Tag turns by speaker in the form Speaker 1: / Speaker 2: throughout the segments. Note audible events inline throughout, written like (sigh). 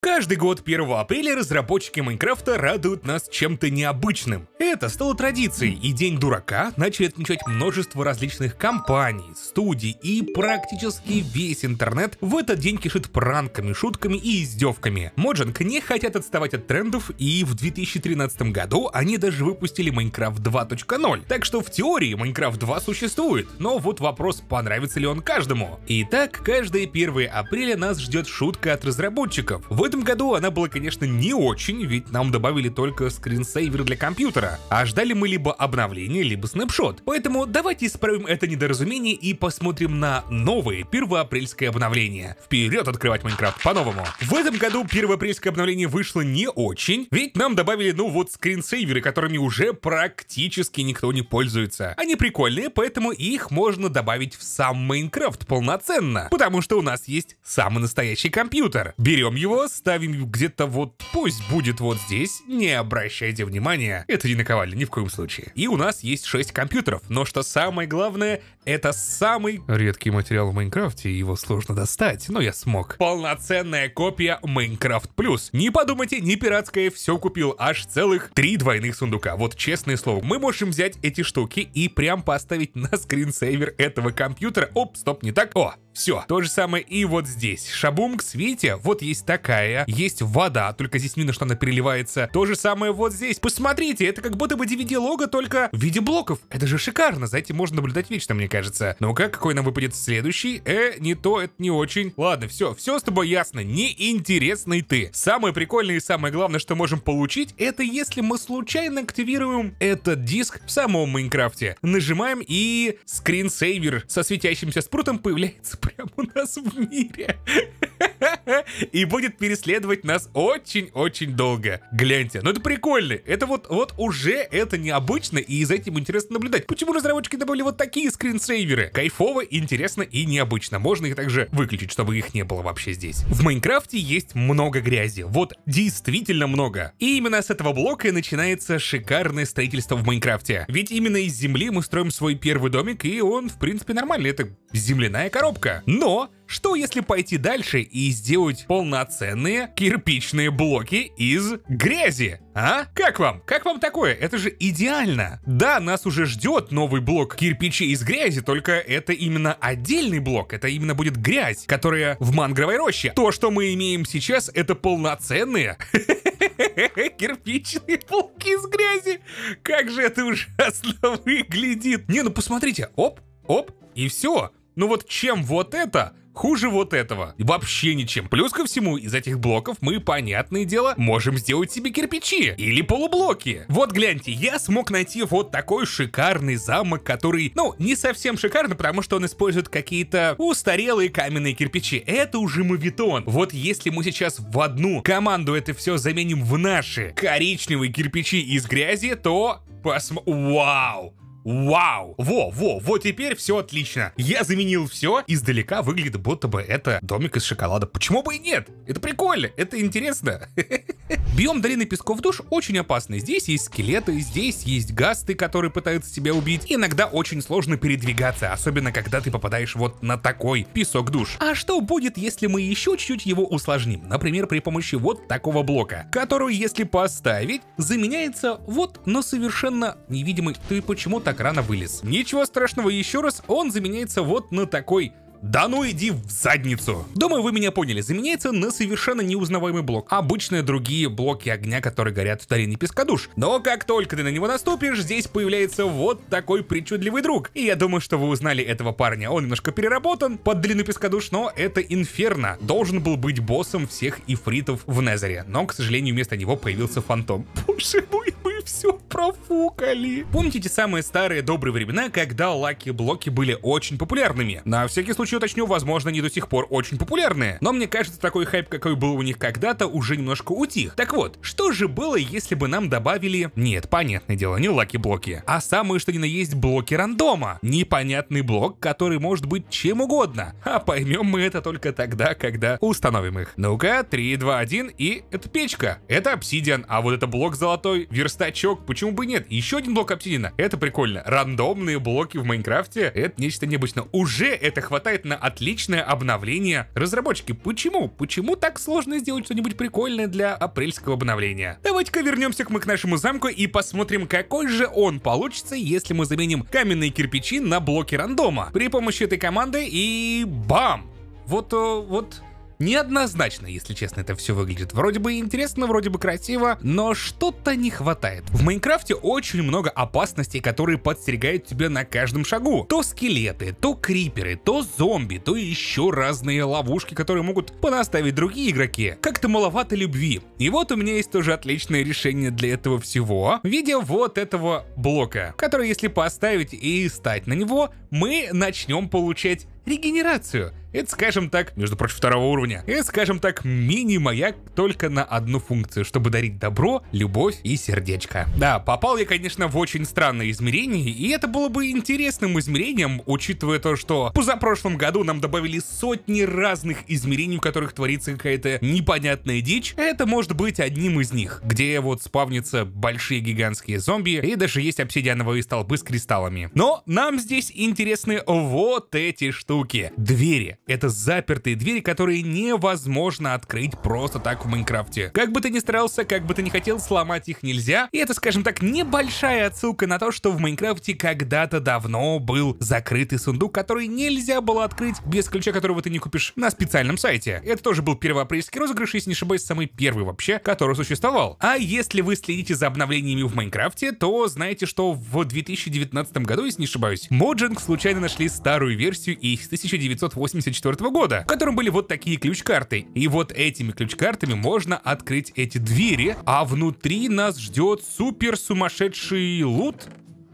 Speaker 1: Каждый год 1 апреля разработчики Майнкрафта радуют нас чем-то необычным. Это стало традицией, и День Дурака начали отмечать множество различных компаний, студий и практически весь интернет в этот день кишит пранками, шутками и издевками. Моджанг не хотят отставать от трендов, и в 2013 году они даже выпустили Майнкрафт 2.0. Так что в теории Майнкрафт 2 существует, но вот вопрос, понравится ли он каждому. Итак, каждое 1 апреля нас ждет шутка от разработчиков. Вы этом году она была, конечно, не очень, ведь нам добавили только скринсейвер для компьютера, а ждали мы либо обновление, либо снапшот. Поэтому давайте исправим это недоразумение и посмотрим на новое первоапрельское обновление. Вперед открывать Майнкрафт по-новому. В этом году первоапрельское обновление вышло не очень, ведь нам добавили, ну вот, скринсейверы, которыми уже практически никто не пользуется. Они прикольные, поэтому их можно добавить в сам Майнкрафт полноценно, потому что у нас есть самый настоящий компьютер. Берем его, ставим где-то вот, пусть будет вот здесь, не обращайте внимания, это не наковали ни в коем случае. И у нас есть 6 компьютеров, но что самое главное, это самый редкий материал в Майнкрафте, его сложно достать, но я смог. Полноценная копия Майнкрафт Плюс. Не подумайте, не пиратское, все купил, аж целых три двойных сундука. Вот честное слово, мы можем взять эти штуки и прям поставить на скринсейвер этого компьютера. Оп, стоп, не так. О, все. То же самое и вот здесь. Шабум к Вот есть такая. Есть вода. Только здесь видно, что она переливается. То же самое вот здесь. Посмотрите, это как будто бы DVD-лого, только в виде блоков. Это же шикарно. За этим можно наблюдать вечно, мне кажется. Ну-ка, какой нам выпадет следующий? Э, не то, это не очень. Ладно, все. Все с тобой ясно. Неинтересный ты. Самое прикольное и самое главное, что можем получить, это если мы случайно активируем этот диск в самом Майнкрафте. Нажимаем и скринсейвер со светящимся спрутом появляется прямо у нас в мире. И будет переследовать нас очень-очень долго. Гляньте, ну это прикольно. Это вот, вот уже это необычно, и за этим интересно наблюдать. Почему разработчики добавили вот такие скринсейверы? Кайфово, интересно и необычно. Можно их также выключить, чтобы их не было вообще здесь. В Майнкрафте есть много грязи. Вот действительно много. И именно с этого блока и начинается шикарное строительство в Майнкрафте. Ведь именно из земли мы строим свой первый домик, и он, в принципе, нормальный. Это земляная коробка. Но что если пойти дальше и сделать полноценные кирпичные блоки из грязи? А? Как вам? Как вам такое? Это же идеально! Да, нас уже ждет новый блок кирпичей из грязи, только это именно отдельный блок, это именно будет грязь, которая в мангровой роще. То, что мы имеем сейчас, это полноценные (laughs) кирпичные блоки из грязи. Как же это ужасно (laughs) выглядит! Не, ну посмотрите, оп, оп, и все. Ну вот чем вот это хуже вот этого. Вообще ничем. Плюс ко всему, из этих блоков мы, понятное дело, можем сделать себе кирпичи или полублоки. Вот гляньте, я смог найти вот такой шикарный замок, который, ну, не совсем шикарный, потому что он использует какие-то устарелые каменные кирпичи. Это уже мовитон. Вот если мы сейчас в одну команду это все заменим в наши коричневые кирпичи из грязи, то... посмотрим. Вау! Вау! Во, во, во, теперь все отлично. Я заменил все, издалека выглядит, будто бы это домик из шоколада. Почему бы и нет? Это прикольно, это интересно. (laughs) Биом долины песков душ очень опасный. Здесь есть скелеты, здесь есть гасты, которые пытаются тебя убить. Иногда очень сложно передвигаться, особенно когда ты попадаешь вот на такой песок душ. А что будет, если мы еще чуть-чуть его усложним? Например, при помощи вот такого блока, который, если поставить, заменяется вот на совершенно невидимый... Ты почему так рано вылез? Ничего страшного, еще раз, он заменяется вот на такой да ну иди в задницу. Думаю, вы меня поняли. Заменяется на совершенно неузнаваемый блок. Обычные другие блоки огня, которые горят в долине пескадуш. Но как только ты на него наступишь, здесь появляется вот такой причудливый друг. И я думаю, что вы узнали этого парня. Он немножко переработан под длину пескадуш, но это Инферно. Должен был быть боссом всех ифритов в Незере. Но, к сожалению, вместо него появился фантом. (laughs) Боже мой, мы все профукали. Помните те самые старые добрые времена, когда лаки-блоки были очень популярными? На всякий случай уточню, возможно, не до сих пор очень популярные. Но мне кажется, такой хайп, какой был у них когда-то, уже немножко утих. Так вот, что же было, если бы нам добавили... Нет, понятное дело, не лаки-блоки, а самые что ни на есть блоки рандома. Непонятный блок, который может быть чем угодно. А поймем мы это только тогда, когда установим их. Ну-ка, 3, 2, 1, и это печка. Это обсидиан, а вот это блок золотой, верстач качок, почему бы нет? Еще один блок обсидиана, это прикольно. Рандомные блоки в Майнкрафте, это нечто необычное. Уже это хватает на отличное обновление. Разработчики, почему? Почему так сложно сделать что-нибудь прикольное для апрельского обновления? Давайте-ка вернемся к мы к нашему замку и посмотрим, какой же он получится, если мы заменим каменные кирпичи на блоки рандома. При помощи этой команды и бам! Вот, э, вот, Неоднозначно, если честно, это все выглядит. Вроде бы интересно, вроде бы красиво, но что-то не хватает. В Майнкрафте очень много опасностей, которые подстерегают тебя на каждом шагу. То скелеты, то криперы, то зомби, то еще разные ловушки, которые могут понаставить другие игроки. Как-то маловато любви. И вот у меня есть тоже отличное решение для этого всего. В виде вот этого блока, который если поставить и стать на него, мы начнем получать регенерацию. Это, скажем так, между прочим, второго уровня. Это, скажем так, мини-маяк только на одну функцию, чтобы дарить добро, любовь и сердечко. Да, попал я, конечно, в очень странное измерение, и это было бы интересным измерением, учитывая то, что в позапрошлом году нам добавили сотни разных измерений, в которых творится какая-то непонятная дичь. Это может быть одним из них, где вот спавнятся большие гигантские зомби, и даже есть обсидиановые столбы с кристаллами. Но нам здесь интересны вот эти штуки. Двери. Это запертые двери, которые невозможно открыть просто так в Майнкрафте. Как бы ты ни старался, как бы ты ни хотел, сломать их нельзя. И это, скажем так, небольшая отсылка на то, что в Майнкрафте когда-то давно был закрытый сундук, который нельзя было открыть без ключа, которого ты не купишь на специальном сайте. Это тоже был первоапрельский розыгрыш, если не ошибаюсь, самый первый вообще, который существовал. А если вы следите за обновлениями в Майнкрафте, то знаете, что в 2019 году, если не ошибаюсь, Моджинг случайно нашли старую версию из 1984 2004 года, в котором были вот такие ключ-карты. И вот этими ключ-картами можно открыть эти двери, а внутри нас ждет супер сумасшедший лут.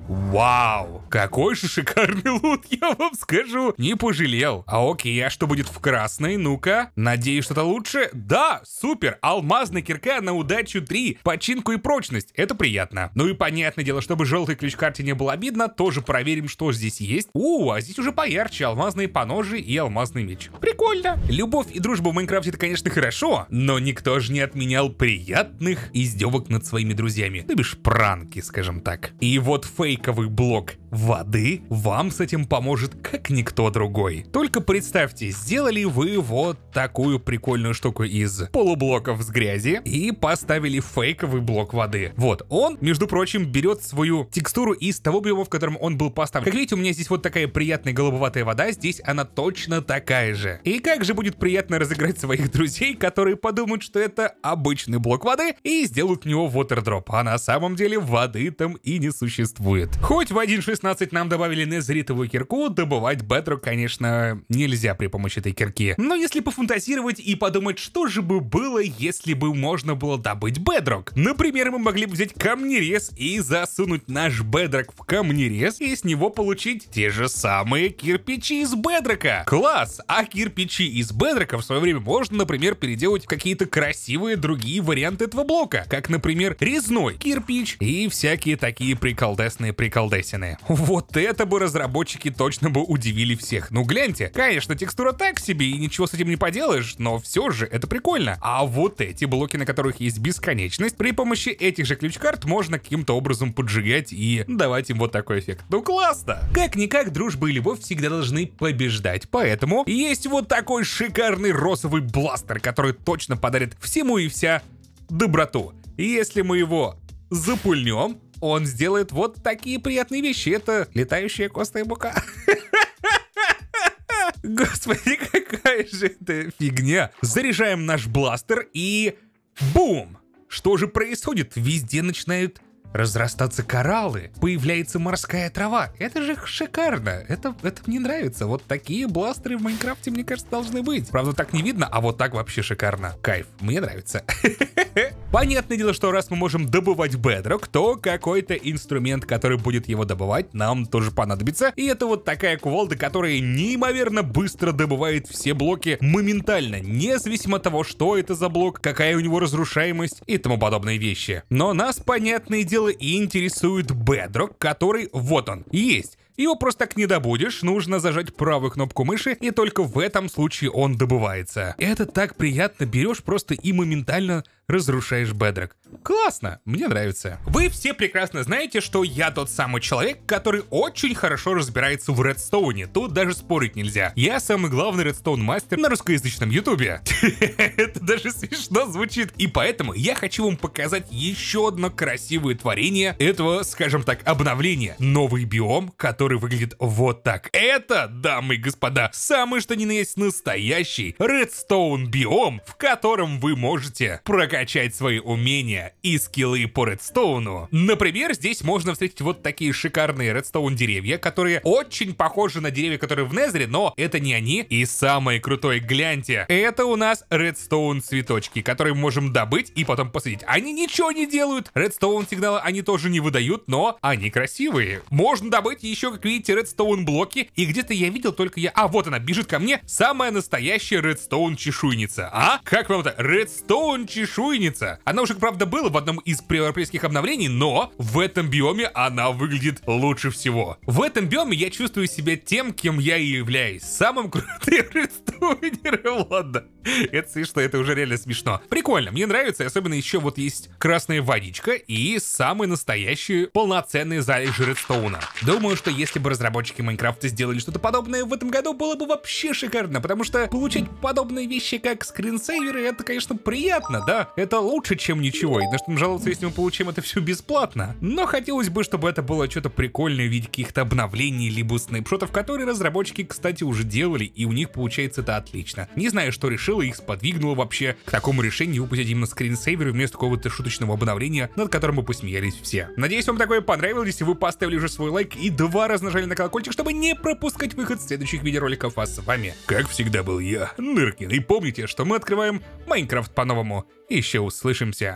Speaker 1: Вау, какой же шикарный лут, (laughs) я вам скажу. Не пожалел. А окей, а что будет в красной? Ну-ка. Надеюсь, что-то лучше? Да, супер. Алмазная кирка на удачу 3, починку и прочность. Это приятно. Ну и понятное дело, чтобы желтый ключ-карте не было обидно, тоже проверим, что здесь есть. У, а здесь уже поярче. Алмазные поножи и алмазный меч. Прикольно. Любовь и дружба в Майнкрафте это, конечно, хорошо, но никто же не отменял приятных издевок над своими друзьями. Ты ну, бишь пранки, скажем так. И вот Фей фейковый блог воды вам с этим поможет как никто другой. Только представьте, сделали вы вот такую прикольную штуку из полублоков с грязи и поставили фейковый блок воды. Вот, он, между прочим, берет свою текстуру из того биома, в котором он был поставлен. Как видите, у меня здесь вот такая приятная голубоватая вода, здесь она точно такая же. И как же будет приятно разыграть своих друзей, которые подумают, что это обычный блок воды и сделают в него water а на самом деле воды там и не существует. Хоть в 1.16 16 нам добавили незритовую кирку, добывать бетру, конечно, нельзя при помощи этой кирки. Но если пофантазировать и подумать, что же бы было, если бы можно было добыть бедрок. Например, мы могли бы взять камнерез и засунуть наш бедрок в камнерез и с него получить те же самые кирпичи из бедрока. Класс! А кирпичи из бедрока в свое время можно, например, переделать в какие-то красивые другие варианты этого блока, как, например, резной кирпич и всякие такие приколдесные приколдесины. Вот это бы разработчики точно бы удивили всех. Ну гляньте, конечно, текстура так себе и ничего с этим не поделаешь, но все же это прикольно. А вот эти блоки, на которых есть бесконечность, при помощи этих же ключ-карт можно каким-то образом поджигать и давать им вот такой эффект. Ну классно! Как-никак дружба и любовь всегда должны побеждать, поэтому есть вот такой шикарный розовый бластер, который точно подарит всему и вся доброту. Если мы его запульнем, он сделает вот такие приятные вещи. Это летающая костная мука. (laughs) Господи, какая же это фигня. Заряжаем наш бластер и... Бум! Что же происходит? Везде начинают разрастаться кораллы, появляется морская трава. Это же шикарно, это, это мне нравится. Вот такие бластеры в Майнкрафте, мне кажется, должны быть. Правда, так не видно, а вот так вообще шикарно. Кайф, мне нравится. (laughs) Понятное дело, что раз мы можем добывать бедрок, то какой-то инструмент, который будет его добывать, нам тоже понадобится. И это вот такая кувалда, которая неимоверно быстро добывает все блоки моментально, независимо от того, что это за блок, какая у него разрушаемость и тому подобные вещи. Но нас, понятное дело, и интересует Бедрок, который, вот он, есть. Его просто так не добудешь, нужно зажать правую кнопку мыши, и только в этом случае он добывается. Это так приятно, берешь просто и моментально разрушаешь бедрок. Классно, мне нравится. Вы все прекрасно знаете, что я тот самый человек, который очень хорошо разбирается в редстоуне, тут даже спорить нельзя. Я самый главный редстоун-мастер на русскоязычном ютубе. (laughs) Это даже смешно звучит. И поэтому я хочу вам показать еще одно красивое творение этого, скажем так, обновления. Новый биом, который который выглядит вот так. Это, дамы и господа, самый что ни на есть настоящий редстоун биом, в котором вы можете прокачать свои умения и скиллы по редстоуну. Например, здесь можно встретить вот такие шикарные редстоун деревья, которые очень похожи на деревья, которые в Незре, но это не они. И самое крутое, гляньте, это у нас редстоун цветочки, которые мы можем добыть и потом посадить. Они ничего не делают, редстоун сигналы они тоже не выдают, но они красивые. Можно добыть еще как видите, редстоун блоки, и где-то я видел только я... А, вот она, бежит ко мне, самая настоящая редстоун чешуйница, а? Как вам это? Редстоун чешуйница! Она уже, правда, была в одном из приевропейских обновлений, но в этом биоме она выглядит лучше всего. В этом биоме я чувствую себя тем, кем я и являюсь, самым крутым (laughs) редстоунером, ладно. Это смешно, это уже реально смешно. Прикольно, мне нравится, особенно еще вот есть красная водичка и самый настоящий полноценный залежи редстоуна. Думаю, что если если бы разработчики Майнкрафта сделали что-то подобное в этом году, было бы вообще шикарно, потому что получать подобные вещи, как скринсейверы, это, конечно, приятно, да? Это лучше, чем ничего, и на что нам жаловаться, если мы получим это все бесплатно. Но хотелось бы, чтобы это было что-то прикольное в виде каких-то обновлений, либо снайпшотов, которые разработчики, кстати, уже делали, и у них получается это отлично. Не знаю, что решило их сподвигнуло вообще к такому решению выпустить именно скринсейверы вместо какого-то шуточного обновления, над которым мы посмеялись все. Надеюсь, вам такое понравилось, если вы поставили уже свой лайк и два раза раз нажали на колокольчик, чтобы не пропускать выход следующих видеороликов. А с вами, как всегда, был я, Ныркин. И помните, что мы открываем Майнкрафт по-новому. Еще услышимся.